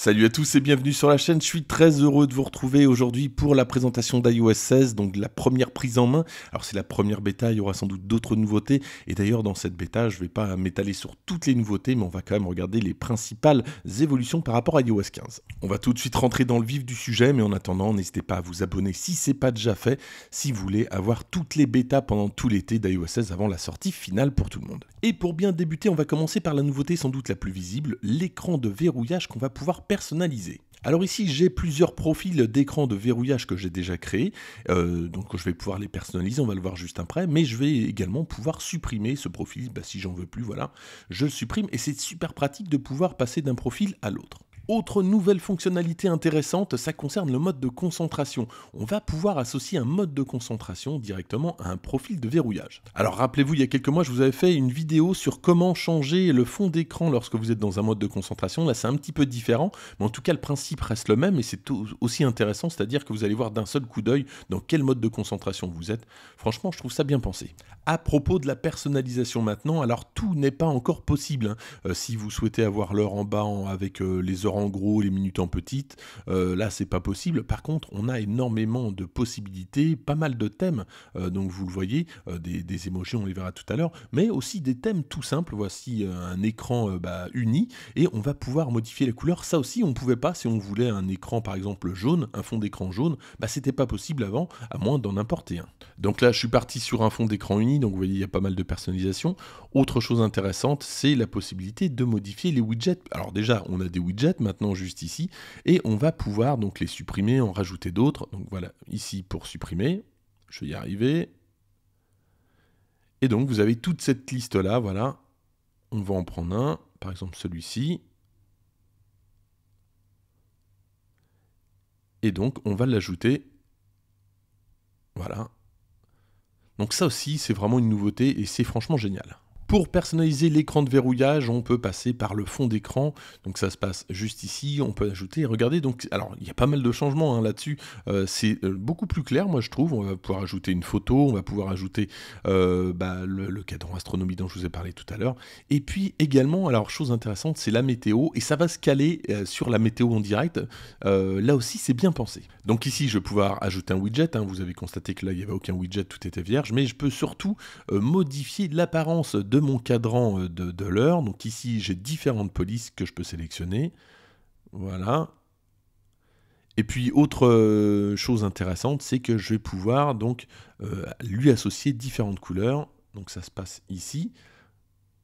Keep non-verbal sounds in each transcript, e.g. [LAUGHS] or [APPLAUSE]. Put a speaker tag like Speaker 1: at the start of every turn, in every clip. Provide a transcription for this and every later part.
Speaker 1: Salut à tous et bienvenue sur la chaîne, je suis très heureux de vous retrouver aujourd'hui pour la présentation d'iOS 16, donc la première prise en main. Alors c'est la première bêta, il y aura sans doute d'autres nouveautés, et d'ailleurs dans cette bêta je ne vais pas m'étaler sur toutes les nouveautés, mais on va quand même regarder les principales évolutions par rapport à iOS 15. On va tout de suite rentrer dans le vif du sujet, mais en attendant n'hésitez pas à vous abonner si ce n'est pas déjà fait, si vous voulez avoir toutes les bêtas pendant tout l'été d'iOS 16 avant la sortie finale pour tout le monde. Et pour bien débuter, on va commencer par la nouveauté sans doute la plus visible, l'écran de verrouillage qu'on va pouvoir personnaliser. Alors ici, j'ai plusieurs profils d'écran de verrouillage que j'ai déjà créés, euh, donc je vais pouvoir les personnaliser, on va le voir juste après, mais je vais également pouvoir supprimer ce profil, bah, si j'en veux plus, voilà, je le supprime, et c'est super pratique de pouvoir passer d'un profil à l'autre. Autre nouvelle fonctionnalité intéressante, ça concerne le mode de concentration. On va pouvoir associer un mode de concentration directement à un profil de verrouillage. Alors rappelez-vous, il y a quelques mois, je vous avais fait une vidéo sur comment changer le fond d'écran lorsque vous êtes dans un mode de concentration. Là, c'est un petit peu différent, mais en tout cas, le principe reste le même et c'est aussi intéressant, c'est-à-dire que vous allez voir d'un seul coup d'œil dans quel mode de concentration vous êtes. Franchement, je trouve ça bien pensé. À propos de la personnalisation maintenant, alors tout n'est pas encore possible. Hein. Euh, si vous souhaitez avoir l'heure en bas avec euh, les heures en gros, les minutes en petite euh, là, c'est pas possible. Par contre, on a énormément de possibilités, pas mal de thèmes. Euh, donc, vous le voyez, euh, des, émotions, on les verra tout à l'heure, mais aussi des thèmes tout simples. Voici un écran bas uni et on va pouvoir modifier la couleur. Ça aussi, on pouvait pas si on voulait un écran, par exemple, jaune, un fond d'écran jaune. Bah, c'était pas possible avant, à moins d'en importer un. Donc là, je suis parti sur un fond d'écran uni. Donc, vous voyez, il y a pas mal de personnalisation. Autre chose intéressante, c'est la possibilité de modifier les widgets. Alors déjà, on a des widgets, mais juste ici, et on va pouvoir donc les supprimer, en rajouter d'autres. Donc voilà, ici pour supprimer, je vais y arriver. Et donc vous avez toute cette liste-là, voilà. On va en prendre un, par exemple celui-ci. Et donc on va l'ajouter. Voilà. Donc ça aussi, c'est vraiment une nouveauté et c'est franchement génial. Pour personnaliser l'écran de verrouillage, on peut passer par le fond d'écran. Donc ça se passe juste ici. On peut ajouter. Regardez, donc alors il y a pas mal de changements hein, là-dessus. Euh, c'est euh, beaucoup plus clair, moi je trouve. On va pouvoir ajouter une photo, on va pouvoir ajouter euh, bah, le, cadran astronomie dont je vous ai parlé tout à l'heure. Et puis également, alors chose intéressante, c'est la météo et ça va se caler sur la météo en direct. là aussi, c'est bien pensé. Donc ici, je vais pouvoir ajouter un widget. Hein. Vous avez constaté que là, il n'y avait aucun widget, tout était vierge. Mais je peux surtout modifier l'apparence de mon cadran euh, de, l'heure. Donc ici, j'ai différentes polices que je peux sélectionner. Voilà. Et puis autre euh, chose intéressante, c'est que je vais pouvoir donc euh, lui associer différentes couleurs. Donc ça se passe ici.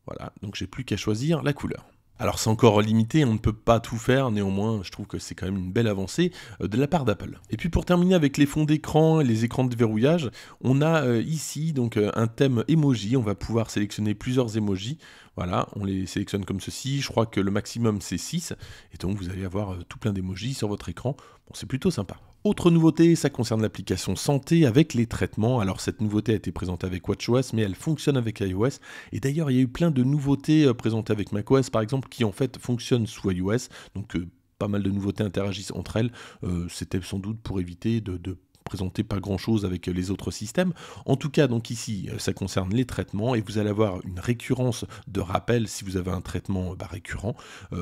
Speaker 1: Voilà, donc j'ai plus qu'à choisir la couleur. Alors c'est encore limité, on ne peut pas tout faire, néanmoins je trouve que c'est quand même une belle avancée euh, de la part d'Apple. Et puis pour terminer avec les fonds d'écran et les écrans de verrouillage, on a euh, ici donc euh, un thème emoji, on va pouvoir sélectionner plusieurs emojis, voilà, on les sélectionne comme ceci, je crois que le maximum c'est 6, et donc vous allez avoir tout plein d'emojis sur votre écran, bon c'est plutôt sympa. Autre nouveauté, ça concerne l'application santé avec les traitements. Alors cette nouveauté a été présentée avec WatchOS, mais elle fonctionne avec iOS. Et d'ailleurs, il y a eu plein de nouveautés euh, présentées avec macOS, par exemple, qui en fait fonctionnent sous iOS. Donc euh, pas mal de nouveautés interagissent entre elles. Euh, c'était sans doute pour éviter de présenter pas grand-chose avec euh, les autres systèmes. En tout cas, donc ici, euh, ça concerne les traitements et vous allez avoir une récurrence de rappel si vous avez un traitement euh, bah, récurrent.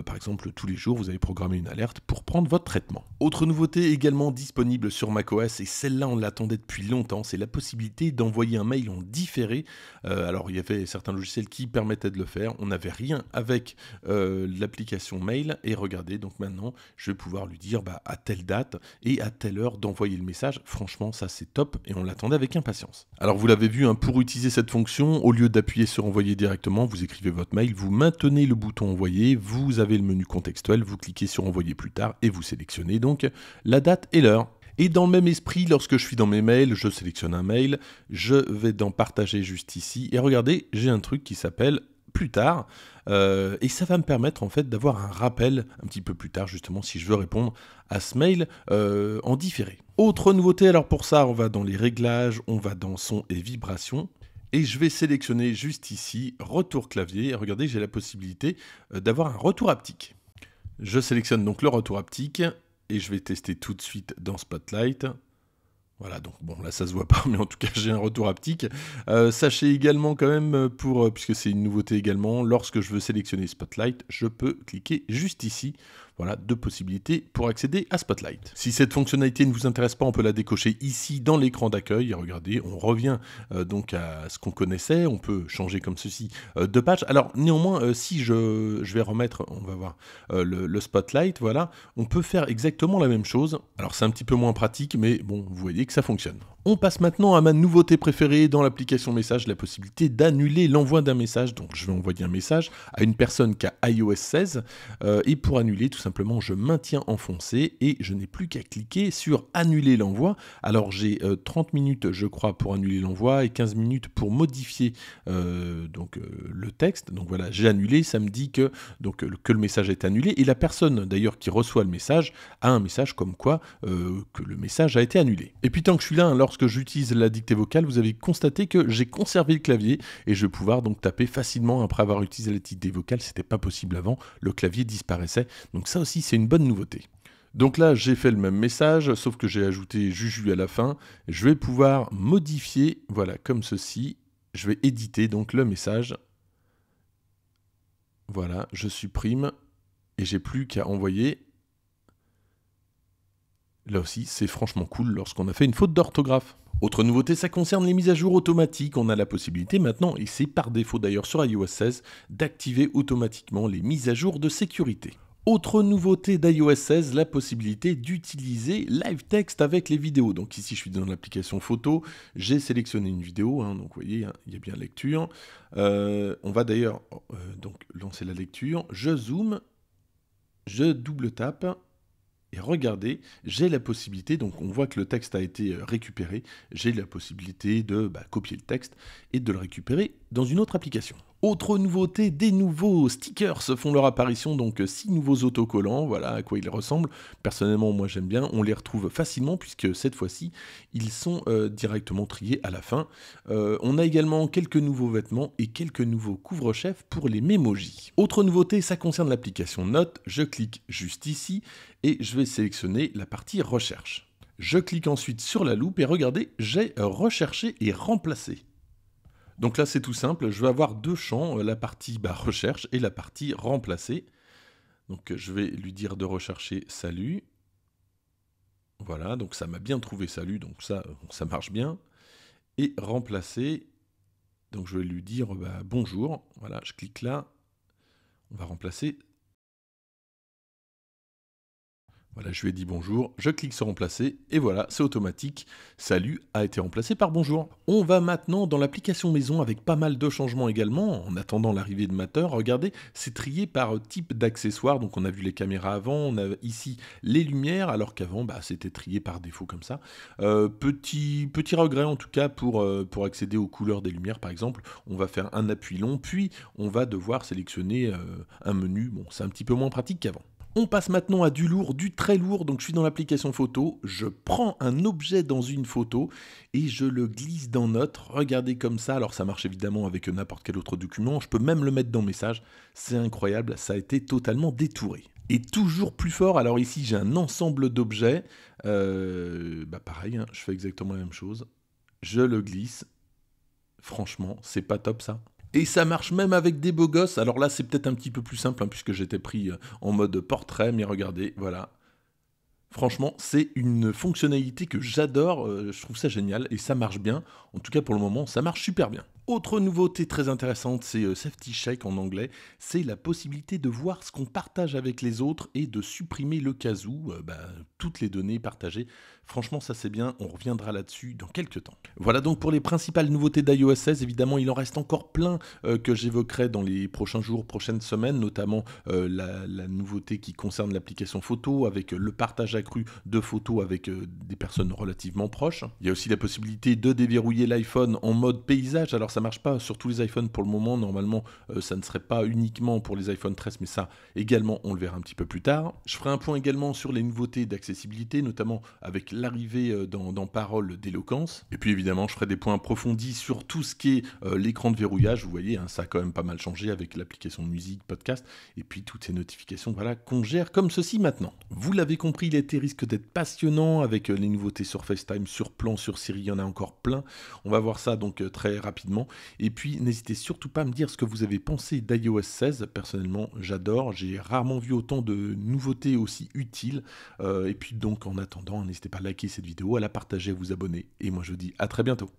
Speaker 1: par exemple, tous les jours, vous allez programmer une alerte pour prendre votre traitement. Autre nouveauté également disponible sur macOS, et celle-là, on l'attendait depuis longtemps, c'est la possibilité d'envoyer un mail en différé. alors, il y avait certains logiciels qui permettaient de le faire. On n'avait rien avec l'application mail. Et regardez, donc maintenant, je vais pouvoir lui dire bah, à telle date et à telle heure d'envoyer le message Franchement, ça c'est top et on l'attendait avec impatience. Alors vous l'avez vu, hein, pour utiliser cette fonction, au lieu d'appuyer sur envoyer directement, vous écrivez votre mail, vous maintenez le bouton envoyer, vous avez le menu contextuel, vous cliquez sur envoyer plus tard et vous sélectionnez donc la date et l'heure. Et dans le même esprit, lorsque je suis dans mes mails, je sélectionne un mail, je vais dans partager juste ici et regardez, j'ai un truc qui s'appelle plus tard. Euh, et ça va me permettre en fait d'avoir un rappel un petit peu plus tard justement si je veux répondre à ce mail euh, en différé. Autre nouveauté, alors pour ça on va dans les réglages, on va dans son et vibrations et je vais sélectionner juste ici retour clavier. Regardez, j'ai la possibilité euh, d'avoir un retour haptique. Je sélectionne donc le retour haptique et je vais tester tout de suite dans Spotlight. Voilà, donc bon, là ça se voit pas, [LAUGHS] mais en tout cas j'ai un retour haptique. Euh, sachez également quand même, euh, pour, euh, puisque c'est une nouveauté également, lorsque je veux sélectionner Spotlight, je peux cliquer juste ici voilà deux possibilités pour accéder à Spotlight. Si cette fonctionnalité ne vous intéresse pas, on peut la décocher ici dans l'écran d'accueil. Regardez, on revient euh, donc à ce qu'on connaissait. On peut changer comme ceci euh, de page. Alors néanmoins, euh, si je, vais remettre, on va voir le, Spotlight, voilà, on peut faire exactement la même chose. Alors c'est un petit peu moins pratique, mais bon, vous voyez que ça fonctionne. On passe maintenant à ma nouveauté préférée dans l'application message, la possibilité d'annuler l'envoi d'un message. Donc je vais envoyer un message à une personne qui a iOS 16 et pour annuler tout simplement je maintiens enfoncé et je n'ai plus qu'à cliquer sur annuler l'envoi. Alors j'ai 30 euh, minutes je crois pour annuler l'envoi et 15 minutes pour modifier euh, donc, euh, le texte. Donc voilà, j'ai annulé, ça me dit que, donc, que le message est annulé et la personne d'ailleurs qui reçoit le message a un message comme quoi que le message a été annulé. Et puis tant que je suis là, hein, lorsque j'utilise la dictée vocale, vous avez constaté que j'ai conservé le clavier et je vais pouvoir donc taper facilement après avoir utilisé la dictée vocale, c'était pas possible avant, le clavier disparaissait. Donc ça aussi, c'est une bonne nouveauté. Donc là, j'ai fait le même message, sauf que j'ai ajouté Juju à la fin. Je vais pouvoir modifier, voilà, comme ceci. Je vais éditer donc le message. Voilà, je supprime et j'ai plus qu'à envoyer. Là aussi, c'est franchement cool lorsqu'on a fait une faute d'orthographe. Autre nouveauté, ça concerne les mises à jour automatiques. On a la possibilité maintenant, et c'est par défaut d'ailleurs sur iOS 16, d'activer automatiquement les mises à jour de sécurité. Autre nouveauté d'iOS 16, la possibilité d'utiliser Live Text avec les vidéos. Donc ici, je suis dans l'application photo, j'ai sélectionné une vidéo, hein. donc vous voyez, hein, il y a bien lecture. Euh, on va d'ailleurs euh, donc lancer la lecture. Je zoome, je double tape et regardez, j'ai la possibilité, donc on voit que le texte a été euh, récupéré, j'ai la possibilité de bah, copier le texte et de le récupérer dans une autre application. Autre nouveauté, des nouveaux stickers font leur apparition, donc euh, six nouveaux autocollants, voilà à quoi ils ressemblent. Personnellement, moi j'aime bien, on les retrouve facilement puisque cette fois-ci, ils sont euh, directement triés à la fin. Euh, on a également quelques nouveaux vêtements et quelques nouveaux couvre-chefs pour les mémojis. Autre nouveauté, ça concerne l'application Note, je clique juste ici et je vais sélectionner la partie recherche. Je clique ensuite sur la loupe et regardez, j'ai recherché et remplacé. Donc là, c'est tout simple. Je vais avoir deux champs, euh, la partie bah, recherche et la partie remplacer. Donc euh, je vais lui dire de rechercher salut. Voilà, donc ça m'a bien trouvé salut, donc ça, euh, ça marche bien. Et remplacer, donc je vais lui dire bah, bonjour. Voilà, je clique là. On va remplacer voilà, je lui ai dit bonjour, je clique sur remplacer, et voilà, c'est automatique. Salut a été remplacé par bonjour. On va maintenant dans l'application maison avec pas mal de changements également. En attendant l'arrivée de Matter, regardez, c'est trié par type d'accessoires. Donc on a vu les caméras avant, on a ici les lumières, alors qu'avant, bah, c'était trié par défaut comme ça. Euh, petit, petit regret en tout cas pour, euh, pour accéder aux couleurs des lumières par exemple. On va faire un appui long, puis on va devoir sélectionner euh, un menu. Bon, c'est un petit peu moins pratique qu'avant. On passe maintenant à du lourd, du très lourd. Donc je suis dans l'application photo, je prends un objet dans une photo et je le glisse dans notre. Regardez comme ça. Alors ça marche évidemment avec n'importe quel autre document. Je peux même le mettre dans message. C'est incroyable, ça a été totalement détouré. Et toujours plus fort, alors ici j'ai un ensemble d'objets. Euh, bah pareil, hein. je fais exactement la même chose. Je le glisse. Franchement, c'est pas top ça. Et ça marche même avec des beaux gosses. Alors là, c'est peut-être un petit peu plus simple, hein, puisque j'étais pris euh, en mode portrait, mais regardez, voilà. Franchement, c'est une fonctionnalité que j'adore, euh, je trouve ça génial, et ça marche bien. En tout cas, pour le moment, ça marche super bien. Autre nouveauté très intéressante, c'est euh, Safety Check en anglais, c'est la possibilité de voir ce qu'on partage avec les autres et de supprimer le cas où euh, bah, toutes les données partagées. Franchement, ça c'est bien, on reviendra là-dessus dans quelques temps. Voilà donc pour les principales nouveautés d'iOS 16, évidemment il en reste encore plein euh, que j'évoquerai dans les prochains jours, prochaines semaines, notamment la, la, nouveauté qui concerne l'application photo avec le partage accru de photos avec des personnes relativement proches. Il y a aussi la possibilité de déverrouiller l'iPhone en mode paysage, alors ça ne marche pas sur tous les iPhones pour le moment. Normalement, euh, ça ne serait pas uniquement pour les iPhone 13, mais ça également, on le verra un petit peu plus tard. Je ferai un point également sur les nouveautés d'accessibilité, notamment avec l'arrivée euh, dans, Parole d'éloquence. Et puis évidemment, je ferai des points approfondis sur tout ce qui est euh, l'écran de verrouillage. Vous voyez, hein, ça a quand même pas mal changé avec l'application de musique, podcast, et puis toutes ces notifications voilà, qu'on gère comme ceci maintenant. Vous l'avez compris, l'été risque d'être passionnant avec les nouveautés sur FaceTime, sur Plan, sur Siri, il y en a encore plein. On va voir ça donc très rapidement et puis n'hésitez surtout pas à me dire ce que vous avez pensé d'iOS 16. Personnellement, j'adore. J'ai rarement vu autant de nouveautés aussi utiles. Euh, et puis donc en attendant, n'hésitez pas à liker cette vidéo, à la partager, à vous abonner. Et moi je vous dis à très bientôt.